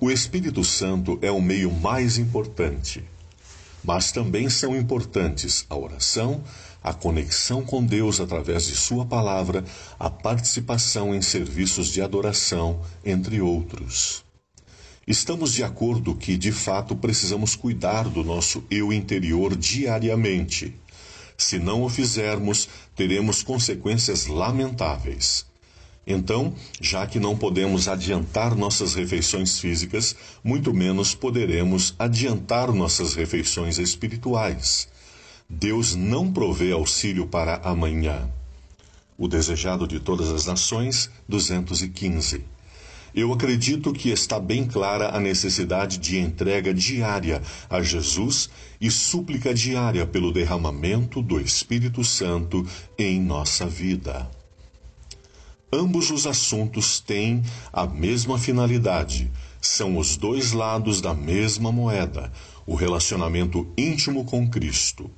O Espírito Santo é o meio mais importante, mas também são importantes a oração, a conexão com Deus através de Sua palavra, a participação em serviços de adoração, entre outros. Estamos de acordo que, de fato, precisamos cuidar do nosso eu interior diariamente. Se não o fizermos, teremos consequências lamentáveis. Então, já que não podemos adiantar nossas refeições físicas, muito menos poderemos adiantar nossas refeições espirituais. Deus não provê auxílio para amanhã. O Desejado de Todas as Nações, 215. Eu acredito que está bem clara a necessidade de entrega diária a Jesus e súplica diária pelo derramamento do Espírito Santo em nossa vida. Ambos os assuntos têm a mesma finalidade, são os dois lados da mesma moeda, o relacionamento íntimo com Cristo.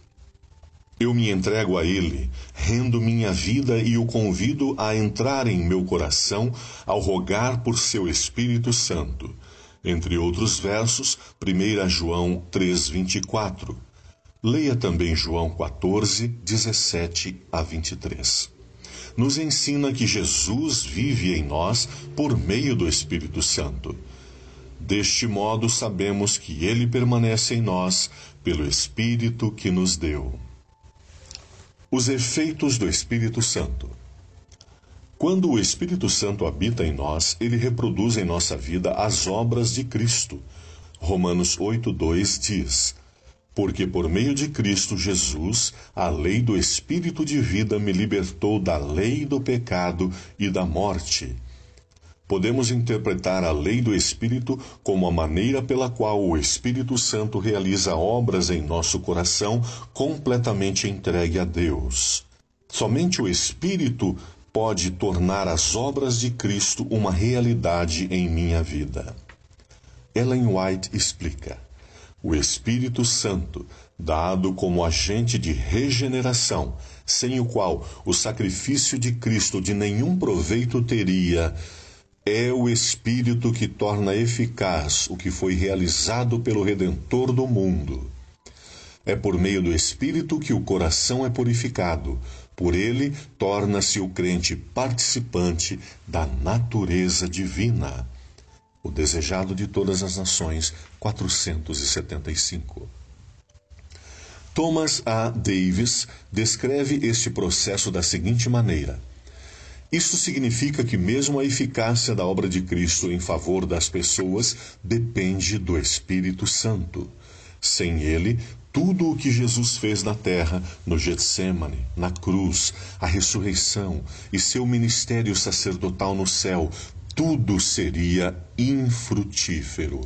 Eu me entrego a Ele, rendo minha vida e o convido a entrar em meu coração ao rogar por seu Espírito Santo. Entre outros versos, 1 João 3,24. Leia também João 14, 17 a 23 nos ensina que Jesus vive em nós por meio do Espírito Santo. Deste modo, sabemos que Ele permanece em nós pelo Espírito que nos deu. Os efeitos do Espírito Santo. Quando o Espírito Santo habita em nós, ele reproduz em nossa vida as obras de Cristo. Romanos 8:2 diz: porque por meio de Cristo Jesus, a lei do Espírito de vida me libertou da lei do pecado e da morte. Podemos interpretar a lei do Espírito como a maneira pela qual o Espírito Santo realiza obras em nosso coração completamente entregue a Deus. Somente o Espírito pode tornar as obras de Cristo uma realidade em minha vida. Ellen White explica o Espírito Santo, dado como agente de regeneração, sem o qual o sacrifício de Cristo de nenhum proveito teria, é o Espírito que torna eficaz o que foi realizado pelo Redentor do mundo. É por meio do Espírito que o coração é purificado. Por ele, torna-se o crente participante da natureza divina o desejado de todas as nações, 475. Thomas A. Davis descreve este processo da seguinte maneira: Isso significa que, mesmo a eficácia da obra de Cristo em favor das pessoas depende do Espírito Santo. Sem ele, tudo o que Jesus fez na terra, no Getsemane, na cruz, a ressurreição e seu ministério sacerdotal no céu, tudo seria infrutífero.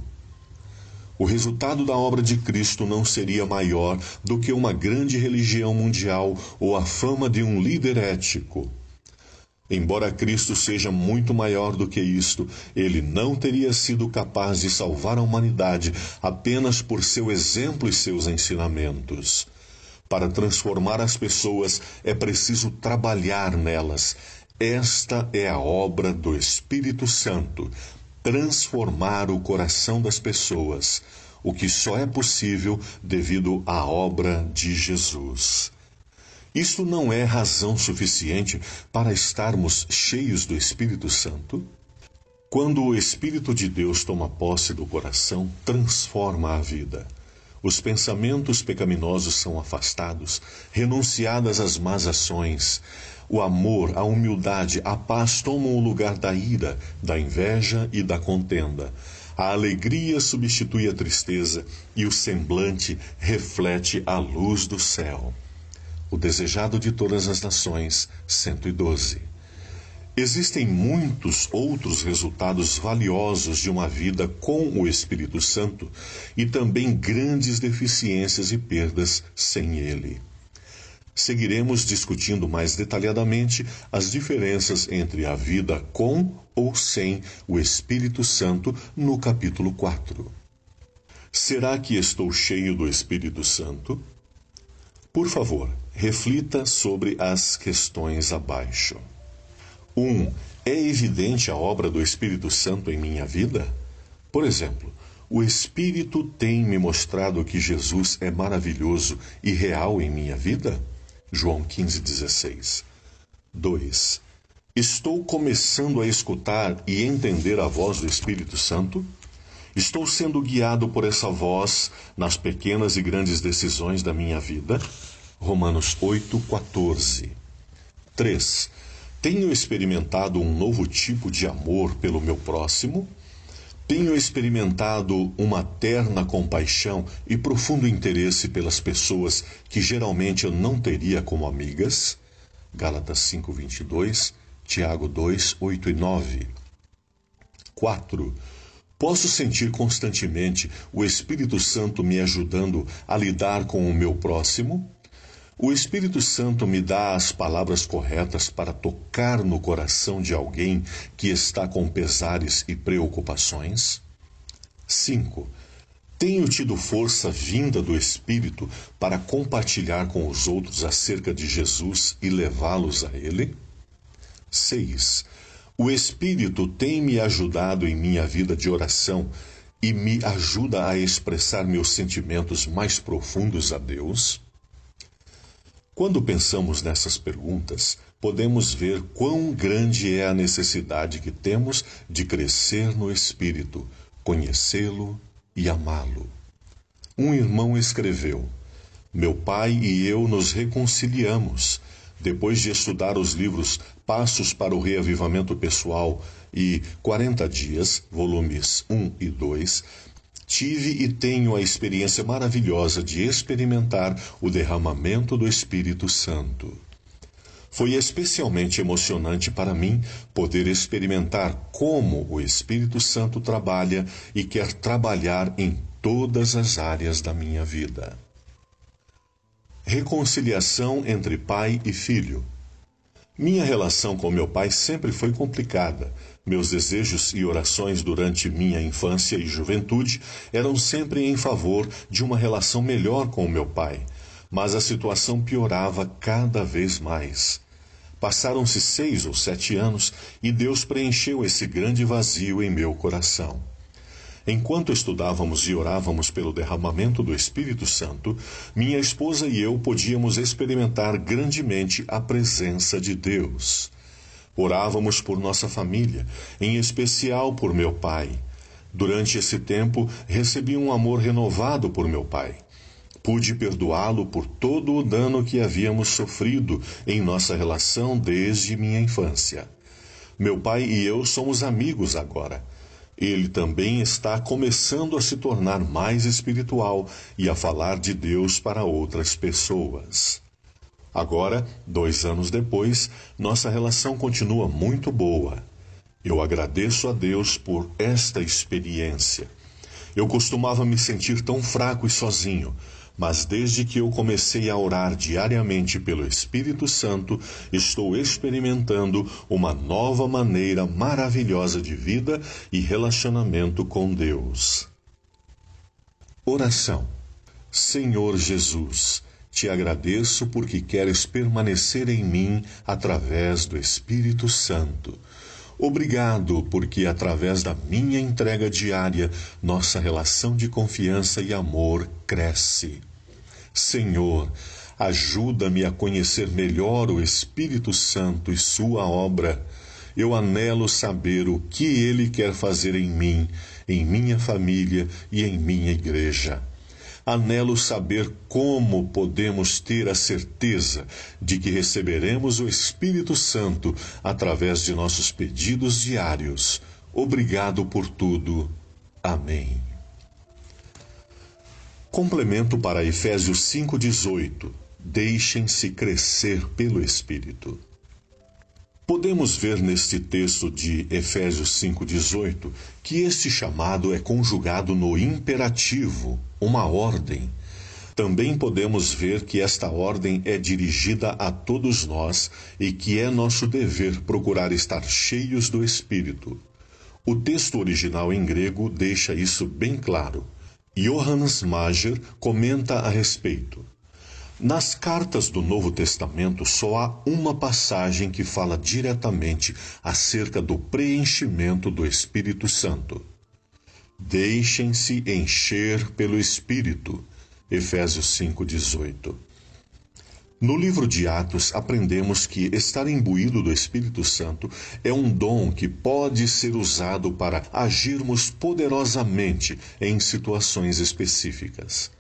O resultado da obra de Cristo não seria maior do que uma grande religião mundial ou a fama de um líder ético. Embora Cristo seja muito maior do que isto, ele não teria sido capaz de salvar a humanidade apenas por seu exemplo e seus ensinamentos. Para transformar as pessoas é preciso trabalhar nelas, esta é a obra do Espírito Santo, transformar o coração das pessoas, o que só é possível devido à obra de Jesus. Isso não é razão suficiente para estarmos cheios do Espírito Santo? Quando o Espírito de Deus toma posse do coração, transforma a vida. Os pensamentos pecaminosos são afastados, renunciadas as más ações, o amor, a humildade, a paz tomam o lugar da ira, da inveja e da contenda. A alegria substitui a tristeza e o semblante reflete a luz do céu. O desejado de todas as nações, 112. Existem muitos outros resultados valiosos de uma vida com o Espírito Santo e também grandes deficiências e perdas sem ele seguiremos discutindo mais detalhadamente as diferenças entre a vida com ou sem o Espírito Santo no capítulo 4. Será que estou cheio do Espírito Santo? Por favor, reflita sobre as questões abaixo. 1. Um, é evidente a obra do Espírito Santo em minha vida? Por exemplo, o Espírito tem me mostrado que Jesus é maravilhoso e real em minha vida? João 15,16. 2. Estou começando a escutar e entender a voz do Espírito Santo? Estou sendo guiado por essa voz nas pequenas e grandes decisões da minha vida? Romanos 8,14. 3. Tenho experimentado um novo tipo de amor pelo meu próximo? Tenho experimentado uma terna compaixão e profundo interesse pelas pessoas que geralmente eu não teria como amigas. Gálatas 5:22, Tiago 2:8 e 9. 4. Posso sentir constantemente o Espírito Santo me ajudando a lidar com o meu próximo? O Espírito Santo me dá as palavras corretas para tocar no coração de alguém que está com pesares e preocupações? 5. Tenho tido força vinda do Espírito para compartilhar com os outros acerca de Jesus e levá-los a Ele? 6. O Espírito tem me ajudado em minha vida de oração e me ajuda a expressar meus sentimentos mais profundos a Deus? Quando pensamos nessas perguntas, podemos ver quão grande é a necessidade que temos de crescer no Espírito, conhecê-lo e amá-lo. Um irmão escreveu: Meu pai e eu nos reconciliamos. Depois de estudar os livros Passos para o Reavivamento Pessoal e 40 Dias, volumes 1 e 2, Tive e tenho a experiência maravilhosa de experimentar o derramamento do Espírito Santo. Foi especialmente emocionante para mim poder experimentar como o Espírito Santo trabalha e quer trabalhar em todas as áreas da minha vida. Reconciliação entre pai e filho. Minha relação com meu pai sempre foi complicada. Meus desejos e orações durante minha infância e juventude eram sempre em favor de uma relação melhor com meu pai, mas a situação piorava cada vez mais. Passaram-se seis ou sete anos e Deus preencheu esse grande vazio em meu coração. Enquanto estudávamos e orávamos pelo derramamento do Espírito Santo, minha esposa e eu podíamos experimentar grandemente a presença de Deus. Orávamos por nossa família, em especial por meu pai. Durante esse tempo, recebi um amor renovado por meu pai. Pude perdoá-lo por todo o dano que havíamos sofrido em nossa relação desde minha infância. Meu pai e eu somos amigos agora. Ele também está começando a se tornar mais espiritual e a falar de Deus para outras pessoas. Agora, dois anos depois, nossa relação continua muito boa. Eu agradeço a Deus por esta experiência. Eu costumava me sentir tão fraco e sozinho, mas desde que eu comecei a orar diariamente pelo Espírito Santo, estou experimentando uma nova maneira maravilhosa de vida e relacionamento com Deus. Oração. Senhor Jesus, te agradeço porque queres permanecer em mim através do Espírito Santo. Obrigado, porque através da minha entrega diária, nossa relação de confiança e amor cresce. Senhor, ajuda-me a conhecer melhor o Espírito Santo e sua obra. Eu anelo saber o que ele quer fazer em mim, em minha família e em minha igreja anelo saber como podemos ter a certeza de que receberemos o Espírito Santo através de nossos pedidos diários. Obrigado por tudo. Amém. Complemento para Efésios 5,18 Deixem-se crescer pelo Espírito. Podemos ver neste texto de Efésios 5,18 que este chamado é conjugado no imperativo, uma ordem. Também podemos ver que esta ordem é dirigida a todos nós e que é nosso dever procurar estar cheios do Espírito. O texto original em grego deixa isso bem claro. Johannes Mager comenta a respeito. Nas cartas do Novo Testamento, só há uma passagem que fala diretamente acerca do preenchimento do Espírito Santo. Deixem-se encher pelo Espírito. Efésios 5:18. No livro de Atos, aprendemos que estar imbuído do Espírito Santo é um dom que pode ser usado para agirmos poderosamente em situações específicas.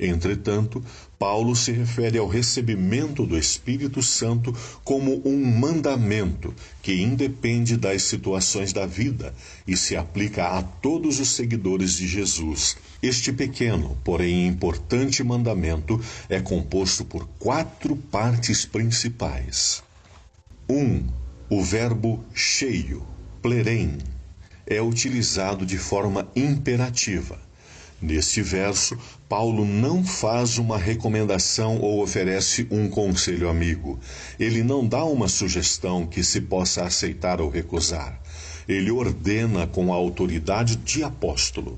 Entretanto, Paulo se refere ao recebimento do Espírito Santo como um mandamento que independe das situações da vida e se aplica a todos os seguidores de Jesus. Este pequeno, porém importante mandamento é composto por quatro partes principais. 1. Um, o verbo cheio, plerém, é utilizado de forma imperativa Neste verso, Paulo não faz uma recomendação ou oferece um conselho amigo. Ele não dá uma sugestão que se possa aceitar ou recusar. Ele ordena com a autoridade de apóstolo.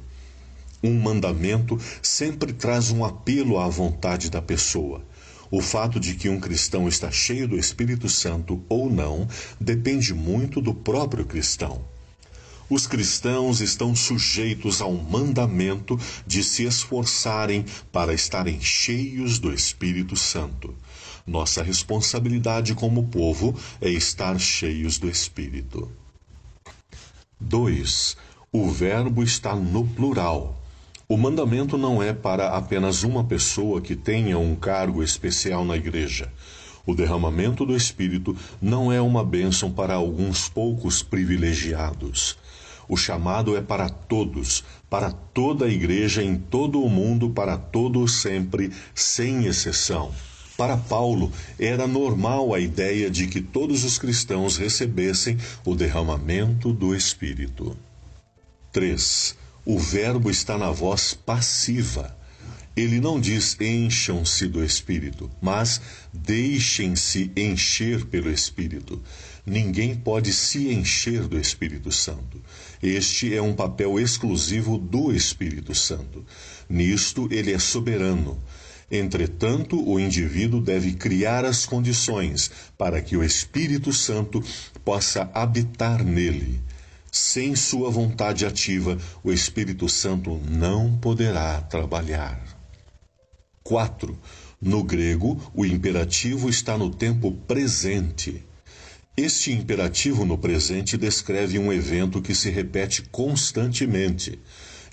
Um mandamento sempre traz um apelo à vontade da pessoa. O fato de que um cristão está cheio do Espírito Santo ou não depende muito do próprio cristão os cristãos estão sujeitos ao mandamento de se esforçarem para estarem cheios do Espírito Santo. Nossa responsabilidade como povo é estar cheios do Espírito. 2. O verbo está no plural. O mandamento não é para apenas uma pessoa que tenha um cargo especial na igreja. O derramamento do Espírito não é uma bênção para alguns poucos privilegiados. O chamado é para todos, para toda a igreja em todo o mundo, para todo sempre, sem exceção. Para Paulo, era normal a ideia de que todos os cristãos recebessem o derramamento do Espírito. 3. O verbo está na voz passiva. Ele não diz encham-se do Espírito, mas deixem-se encher pelo Espírito. Ninguém pode se encher do Espírito Santo. Este é um papel exclusivo do Espírito Santo. Nisto, ele é soberano. Entretanto, o indivíduo deve criar as condições para que o Espírito Santo possa habitar nele. Sem sua vontade ativa, o Espírito Santo não poderá trabalhar. 4. No grego, o imperativo está no tempo presente. Este imperativo no presente descreve um evento que se repete constantemente.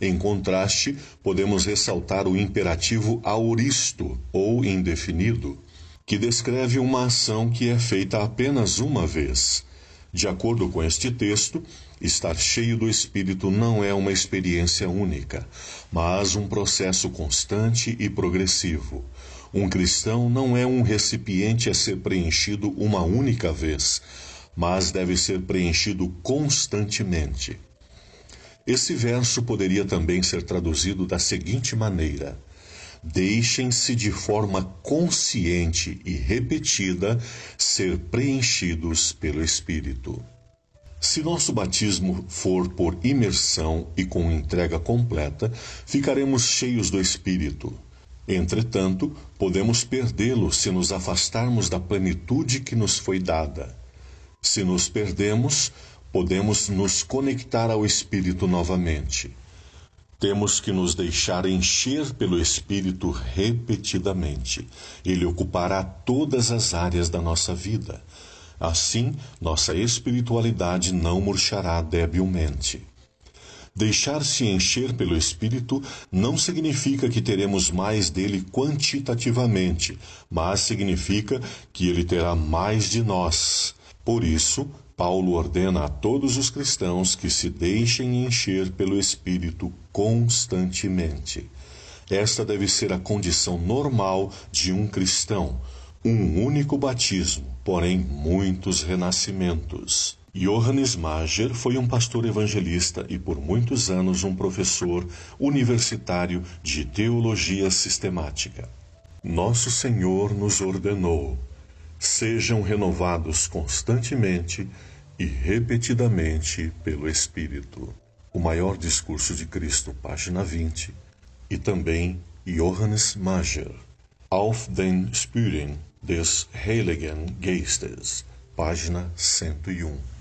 Em contraste, podemos ressaltar o imperativo auristo, ou indefinido, que descreve uma ação que é feita apenas uma vez. De acordo com este texto, estar cheio do Espírito não é uma experiência única, mas um processo constante e progressivo. Um cristão não é um recipiente a ser preenchido uma única vez, mas deve ser preenchido constantemente. Esse verso poderia também ser traduzido da seguinte maneira: Deixem-se de forma consciente e repetida ser preenchidos pelo Espírito. Se nosso batismo for por imersão e com entrega completa, ficaremos cheios do Espírito. Entretanto, podemos perdê-lo se nos afastarmos da plenitude que nos foi dada. Se nos perdemos, podemos nos conectar ao Espírito novamente. Temos que nos deixar encher pelo Espírito repetidamente. Ele ocupará todas as áreas da nossa vida. Assim, nossa espiritualidade não murchará debilmente. Deixar-se encher pelo Espírito não significa que teremos mais dele quantitativamente, mas significa que ele terá mais de nós. Por isso, Paulo ordena a todos os cristãos que se deixem encher pelo Espírito constantemente. Esta deve ser a condição normal de um cristão. Um único batismo, porém muitos renascimentos. Johannes Mager foi um pastor evangelista e por muitos anos um professor universitário de teologia sistemática. Nosso Senhor nos ordenou: sejam renovados constantemente e repetidamente pelo Espírito. O maior discurso de Cristo, página 20, e também Johannes Mager. Auf den Spüren des Heiligen Geistes, página 101.